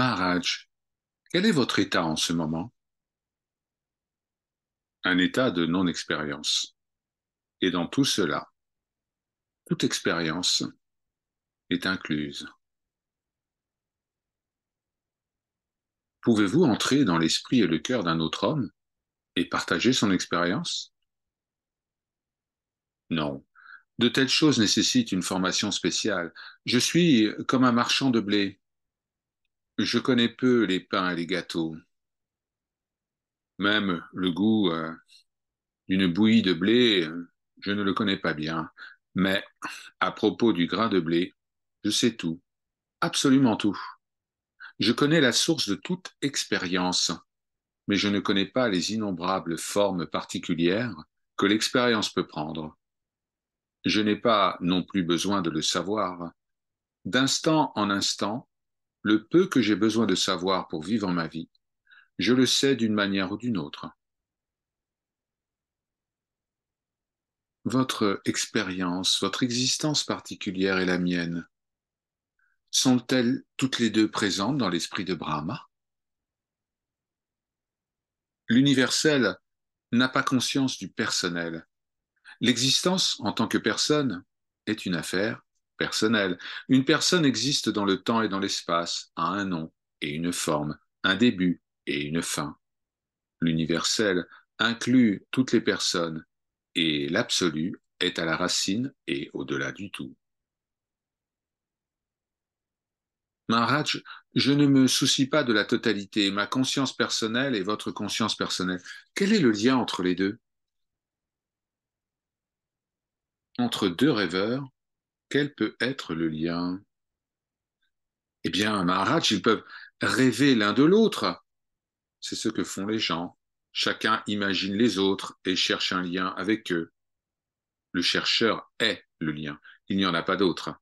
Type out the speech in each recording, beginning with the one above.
Maharaj, quel est votre état en ce moment Un état de non-expérience. Et dans tout cela, toute expérience est incluse. Pouvez-vous entrer dans l'esprit et le cœur d'un autre homme et partager son expérience Non. De telles choses nécessitent une formation spéciale. Je suis comme un marchand de blé. Je connais peu les pains et les gâteaux. Même le goût euh, d'une bouillie de blé, euh, je ne le connais pas bien. Mais à propos du grain de blé, je sais tout, absolument tout. Je connais la source de toute expérience, mais je ne connais pas les innombrables formes particulières que l'expérience peut prendre. Je n'ai pas non plus besoin de le savoir. D'instant en instant, le peu que j'ai besoin de savoir pour vivre ma vie, je le sais d'une manière ou d'une autre. Votre expérience, votre existence particulière et la mienne, sont-elles toutes les deux présentes dans l'esprit de Brahma L'universel n'a pas conscience du personnel. L'existence en tant que personne est une affaire Personnelle. Une personne existe dans le temps et dans l'espace, a un nom et une forme, un début et une fin. L'universel inclut toutes les personnes et l'absolu est à la racine et au-delà du tout. Maharaj, je ne me soucie pas de la totalité, ma conscience personnelle et votre conscience personnelle. Quel est le lien entre les deux Entre deux rêveurs, quel peut être le lien Eh bien, Maharaj, ils peuvent rêver l'un de l'autre. C'est ce que font les gens. Chacun imagine les autres et cherche un lien avec eux. Le chercheur est le lien. Il n'y en a pas d'autre.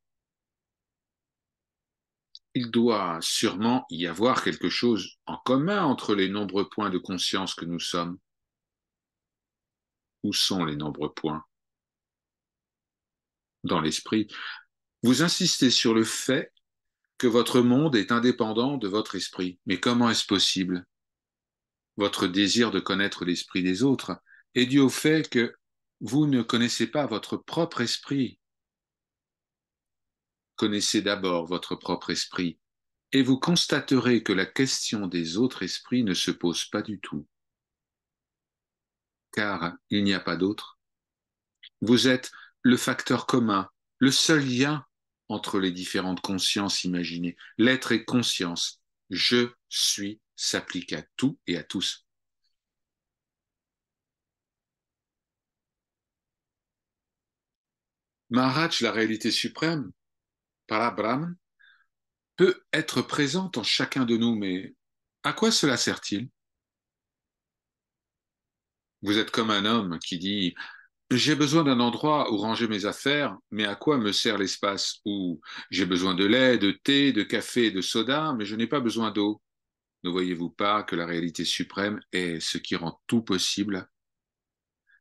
Il doit sûrement y avoir quelque chose en commun entre les nombreux points de conscience que nous sommes. Où sont les nombreux points dans l'esprit, vous insistez sur le fait que votre monde est indépendant de votre esprit. Mais comment est-ce possible Votre désir de connaître l'esprit des autres est dû au fait que vous ne connaissez pas votre propre esprit. Connaissez d'abord votre propre esprit et vous constaterez que la question des autres esprits ne se pose pas du tout. Car il n'y a pas d'autre. Vous êtes le facteur commun, le seul lien entre les différentes consciences imaginées. L'être et conscience. Je suis s'applique à tout et à tous. Maharaj, la réalité suprême, par Abraham, peut être présente en chacun de nous, mais à quoi cela sert-il Vous êtes comme un homme qui dit j'ai besoin d'un endroit où ranger mes affaires, mais à quoi me sert l'espace où j'ai besoin de lait, de thé, de café, de soda, mais je n'ai pas besoin d'eau Ne voyez-vous pas que la réalité suprême est ce qui rend tout possible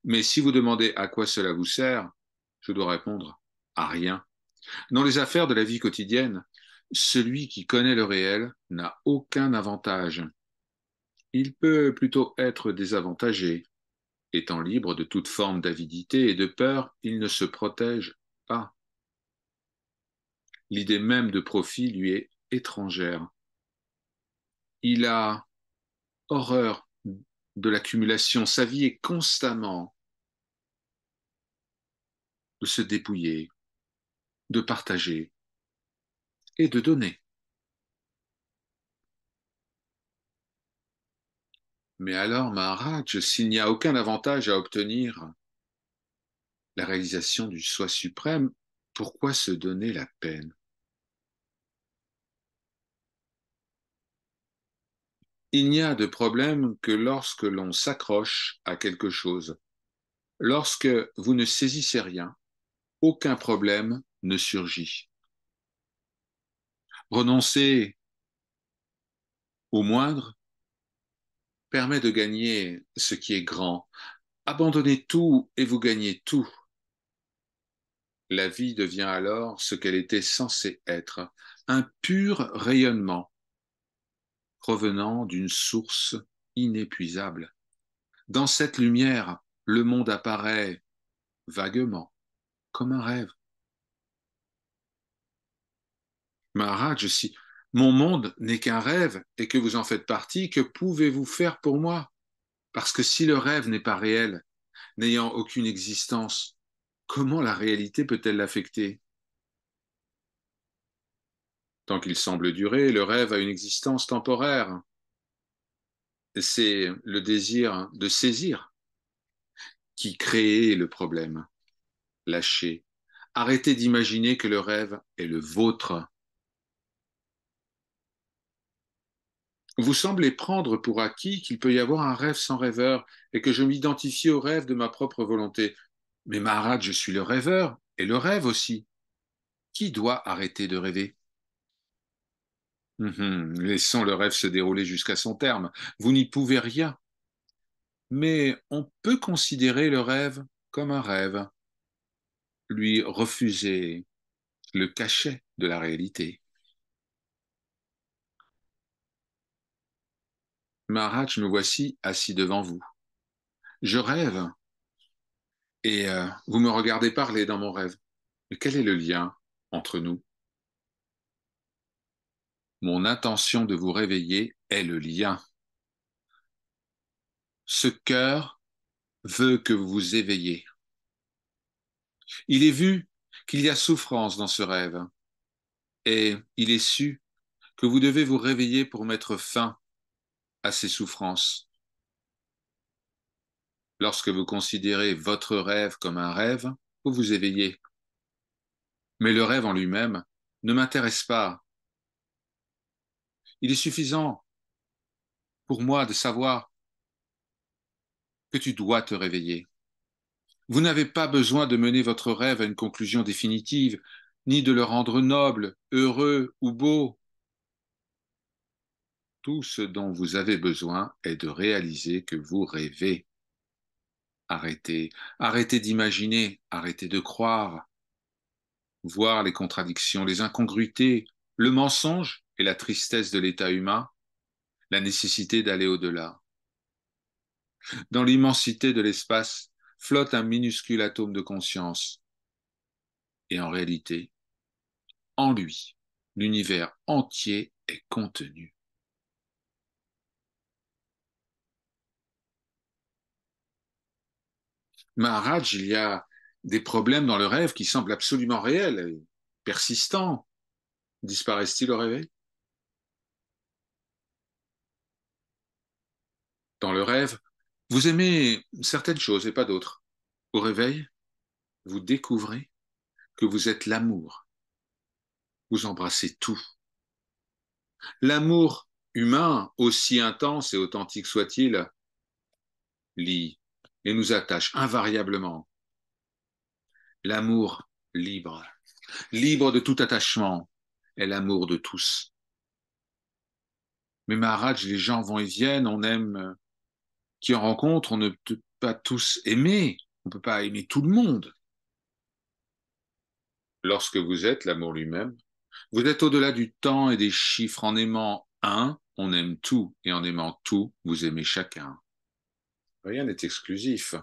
Mais si vous demandez à quoi cela vous sert, je dois répondre à rien. Dans les affaires de la vie quotidienne, celui qui connaît le réel n'a aucun avantage. Il peut plutôt être désavantagé étant libre de toute forme d'avidité et de peur, il ne se protège pas. L'idée même de profit lui est étrangère. Il a horreur de l'accumulation. Sa vie est constamment de se dépouiller, de partager et de donner. Mais alors, Maharaj, s'il n'y a aucun avantage à obtenir la réalisation du soi suprême, pourquoi se donner la peine Il n'y a de problème que lorsque l'on s'accroche à quelque chose. Lorsque vous ne saisissez rien, aucun problème ne surgit. Renoncer au moindre permet de gagner ce qui est grand. Abandonnez tout et vous gagnez tout. La vie devient alors ce qu'elle était censée être, un pur rayonnement, provenant d'une source inépuisable. Dans cette lumière, le monde apparaît vaguement, comme un rêve. Maharaj, si, mon monde n'est qu'un rêve et que vous en faites partie, que pouvez-vous faire pour moi Parce que si le rêve n'est pas réel, n'ayant aucune existence, comment la réalité peut-elle l'affecter Tant qu'il semble durer, le rêve a une existence temporaire. C'est le désir de saisir qui crée le problème. Lâchez. Arrêtez d'imaginer que le rêve est le vôtre Vous semblez prendre pour acquis qu'il peut y avoir un rêve sans rêveur et que je m'identifie au rêve de ma propre volonté. Mais Maharaj, je suis le rêveur et le rêve aussi. Qui doit arrêter de rêver hum, hum, laissons le rêve se dérouler jusqu'à son terme. Vous n'y pouvez rien. Mais on peut considérer le rêve comme un rêve, lui refuser le cachet de la réalité. Maharaj, me voici assis devant vous. Je rêve et euh, vous me regardez parler dans mon rêve. Mais quel est le lien entre nous Mon intention de vous réveiller est le lien. Ce cœur veut que vous vous éveillez. Il est vu qu'il y a souffrance dans ce rêve et il est su que vous devez vous réveiller pour mettre fin à ses souffrances. Lorsque vous considérez votre rêve comme un rêve, vous vous éveillez. Mais le rêve en lui-même ne m'intéresse pas. Il est suffisant pour moi de savoir que tu dois te réveiller. Vous n'avez pas besoin de mener votre rêve à une conclusion définitive, ni de le rendre noble, heureux ou beau. Tout ce dont vous avez besoin est de réaliser que vous rêvez. Arrêtez, arrêtez d'imaginer, arrêtez de croire. Voir les contradictions, les incongruités, le mensonge et la tristesse de l'état humain, la nécessité d'aller au-delà. Dans l'immensité de l'espace flotte un minuscule atome de conscience. Et en réalité, en lui, l'univers entier est contenu. Maharaj, il y a des problèmes dans le rêve qui semblent absolument réels et persistants. Disparaissent-ils au réveil Dans le rêve, vous aimez certaines choses et pas d'autres. Au réveil, vous découvrez que vous êtes l'amour. Vous embrassez tout. L'amour humain, aussi intense et authentique soit-il, lit et nous attache invariablement. L'amour libre, libre de tout attachement, est l'amour de tous. Mais Maharaj, les gens vont et viennent, on aime qui en rencontre, on ne peut pas tous aimer, on ne peut pas aimer tout le monde. Lorsque vous êtes l'amour lui-même, vous êtes au-delà du temps et des chiffres en aimant un, on aime tout, et en aimant tout, vous aimez chacun. Rien n'est exclusif.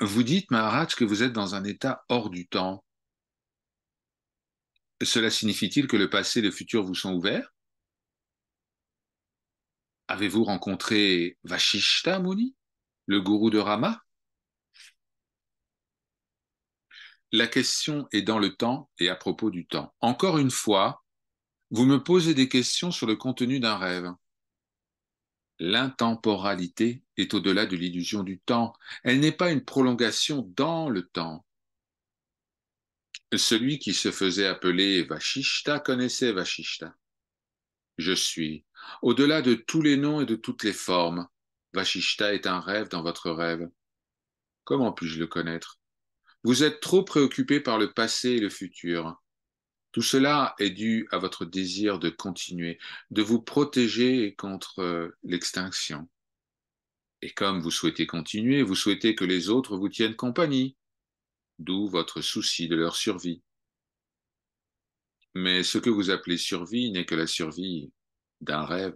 Vous dites, Maharaj, que vous êtes dans un état hors du temps. Cela signifie-t-il que le passé et le futur vous sont ouverts Avez-vous rencontré Vashishta Muni, le gourou de Rama La question est dans le temps et à propos du temps. Encore une fois, vous me posez des questions sur le contenu d'un rêve. L'intemporalité est au-delà de l'illusion du temps. Elle n'est pas une prolongation dans le temps. Celui qui se faisait appeler Vashishta connaissait Vashishta. Je suis, au-delà de tous les noms et de toutes les formes. Vashishta est un rêve dans votre rêve. Comment puis-je le connaître Vous êtes trop préoccupé par le passé et le futur. Tout cela est dû à votre désir de continuer, de vous protéger contre euh, l'extinction. Et comme vous souhaitez continuer, vous souhaitez que les autres vous tiennent compagnie, d'où votre souci de leur survie. Mais ce que vous appelez survie n'est que la survie d'un rêve.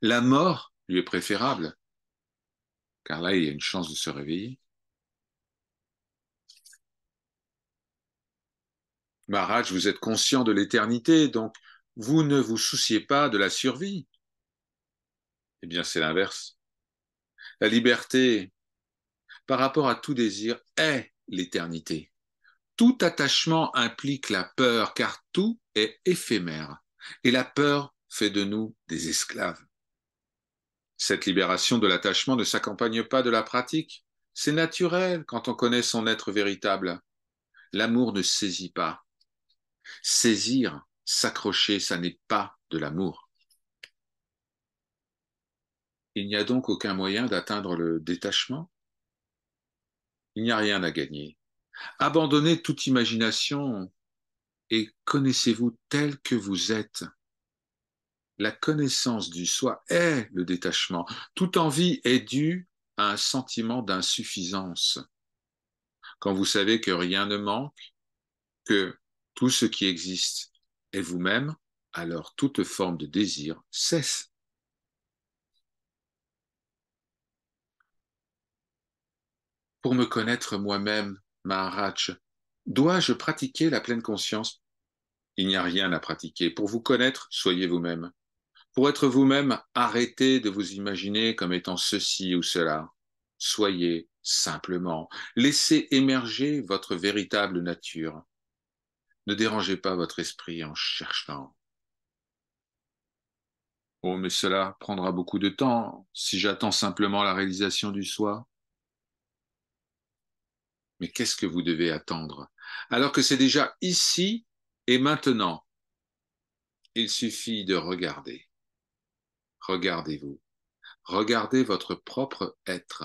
La mort lui est préférable, car là il y a une chance de se réveiller. Maharaj, vous êtes conscient de l'éternité, donc vous ne vous souciez pas de la survie. Eh bien, c'est l'inverse. La liberté, par rapport à tout désir, est l'éternité. Tout attachement implique la peur, car tout est éphémère, et la peur fait de nous des esclaves. Cette libération de l'attachement ne s'accompagne pas de la pratique. C'est naturel quand on connaît son être véritable. L'amour ne saisit pas. Saisir, s'accrocher, ça n'est pas de l'amour. Il n'y a donc aucun moyen d'atteindre le détachement. Il n'y a rien à gagner. Abandonnez toute imagination et connaissez-vous tel que vous êtes. La connaissance du soi est le détachement. Toute envie est due à un sentiment d'insuffisance. Quand vous savez que rien ne manque, que tout ce qui existe est vous-même, alors toute forme de désir cesse. Pour me connaître moi-même, Maharaj, dois-je pratiquer la pleine conscience Il n'y a rien à pratiquer. Pour vous connaître, soyez vous-même. Pour être vous-même, arrêtez de vous imaginer comme étant ceci ou cela. Soyez simplement. Laissez émerger votre véritable nature. Ne dérangez pas votre esprit en cherchant. Oh, mais cela prendra beaucoup de temps si j'attends simplement la réalisation du soi. Mais qu'est-ce que vous devez attendre Alors que c'est déjà ici et maintenant. Il suffit de regarder. Regardez-vous. Regardez votre propre être.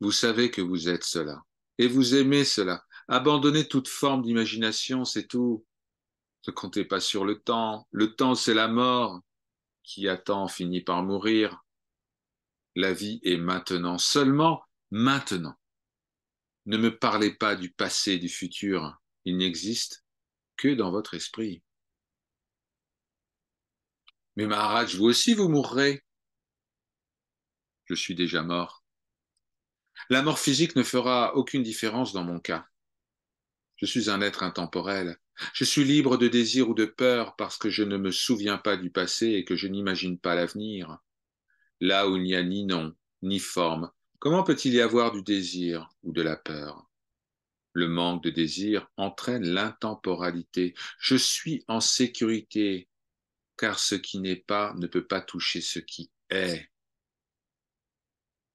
Vous savez que vous êtes cela et vous aimez cela. Abandonner toute forme d'imagination, c'est tout. Ne comptez pas sur le temps. Le temps, c'est la mort. Qui attend finit par mourir. La vie est maintenant, seulement maintenant. Ne me parlez pas du passé, du futur. Il n'existe que dans votre esprit. Mais Maharaj, vous aussi, vous mourrez. Je suis déjà mort. La mort physique ne fera aucune différence dans mon cas. Je suis un être intemporel. Je suis libre de désir ou de peur parce que je ne me souviens pas du passé et que je n'imagine pas l'avenir. Là où il n'y a ni nom, ni forme, comment peut-il y avoir du désir ou de la peur Le manque de désir entraîne l'intemporalité. Je suis en sécurité, car ce qui n'est pas ne peut pas toucher ce qui est.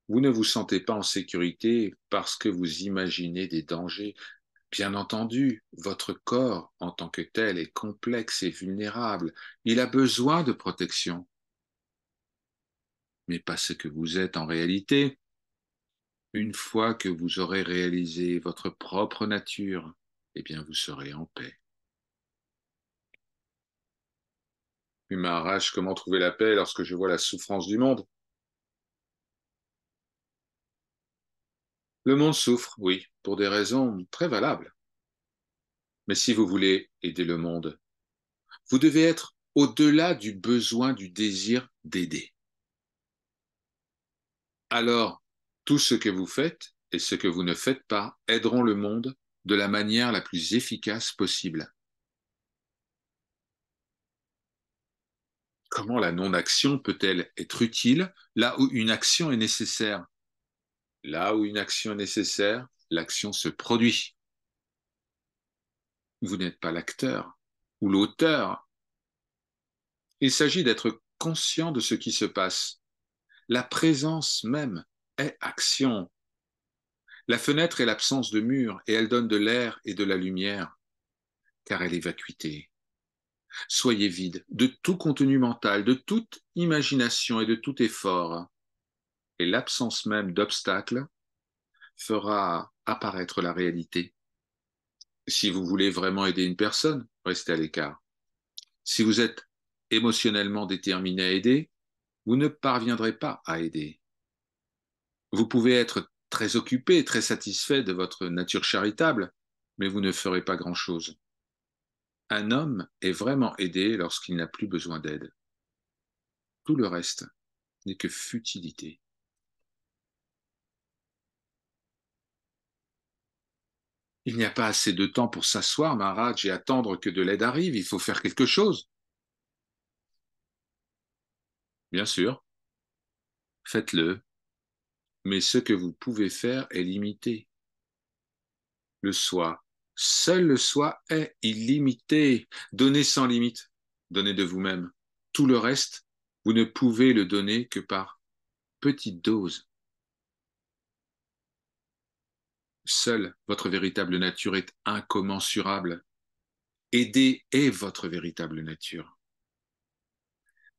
Vous ne vous sentez pas en sécurité parce que vous imaginez des dangers, Bien entendu, votre corps en tant que tel est complexe et vulnérable. Il a besoin de protection. Mais pas ce que vous êtes en réalité. Une fois que vous aurez réalisé votre propre nature, eh bien vous serez en paix. Il m'arrache comment trouver la paix lorsque je vois la souffrance du monde Le monde souffre, oui, pour des raisons très valables. Mais si vous voulez aider le monde, vous devez être au-delà du besoin, du désir d'aider. Alors, tout ce que vous faites et ce que vous ne faites pas aideront le monde de la manière la plus efficace possible. Comment la non-action peut-elle être utile là où une action est nécessaire Là où une action est nécessaire, l'action se produit. Vous n'êtes pas l'acteur ou l'auteur. Il s'agit d'être conscient de ce qui se passe. La présence même est action. La fenêtre est l'absence de mur et elle donne de l'air et de la lumière, car elle est vacuité. Soyez vide de tout contenu mental, de toute imagination et de tout effort l'absence même d'obstacles fera apparaître la réalité. Si vous voulez vraiment aider une personne, restez à l'écart. Si vous êtes émotionnellement déterminé à aider, vous ne parviendrez pas à aider. Vous pouvez être très occupé, très satisfait de votre nature charitable, mais vous ne ferez pas grand-chose. Un homme est vraiment aidé lorsqu'il n'a plus besoin d'aide. Tout le reste n'est que futilité. Il n'y a pas assez de temps pour s'asseoir, rage, et attendre que de l'aide arrive. Il faut faire quelque chose. Bien sûr, faites-le. Mais ce que vous pouvez faire est limité. Le soi, seul le soi est illimité. Donnez sans limite. Donnez de vous-même. Tout le reste, vous ne pouvez le donner que par petites doses. seule votre véritable nature est incommensurable. Aider est votre véritable nature.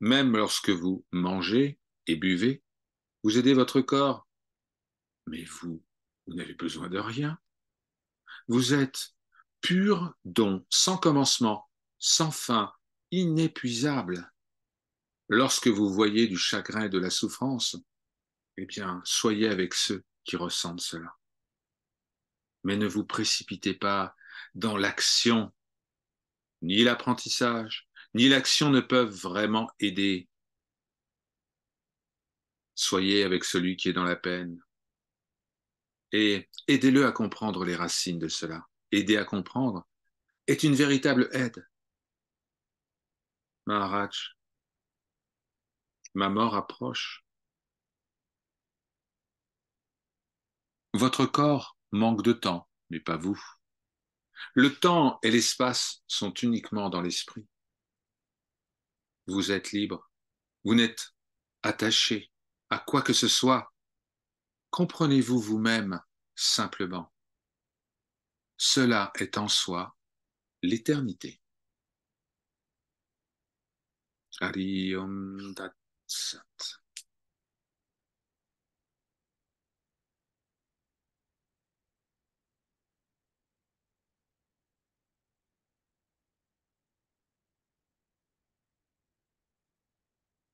Même lorsque vous mangez et buvez, vous aidez votre corps. Mais vous, vous n'avez besoin de rien. Vous êtes pur don, sans commencement, sans fin, inépuisable. Lorsque vous voyez du chagrin et de la souffrance, eh bien, soyez avec ceux qui ressentent cela mais ne vous précipitez pas dans l'action. Ni l'apprentissage, ni l'action ne peuvent vraiment aider. Soyez avec celui qui est dans la peine et aidez-le à comprendre les racines de cela. Aider à comprendre est une véritable aide. Maharaj, ma mort approche. Votre corps manque de temps, mais pas vous. Le temps et l'espace sont uniquement dans l'esprit. Vous êtes libre, vous n'êtes attaché à quoi que ce soit. Comprenez-vous vous-même simplement. Cela est en soi l'éternité.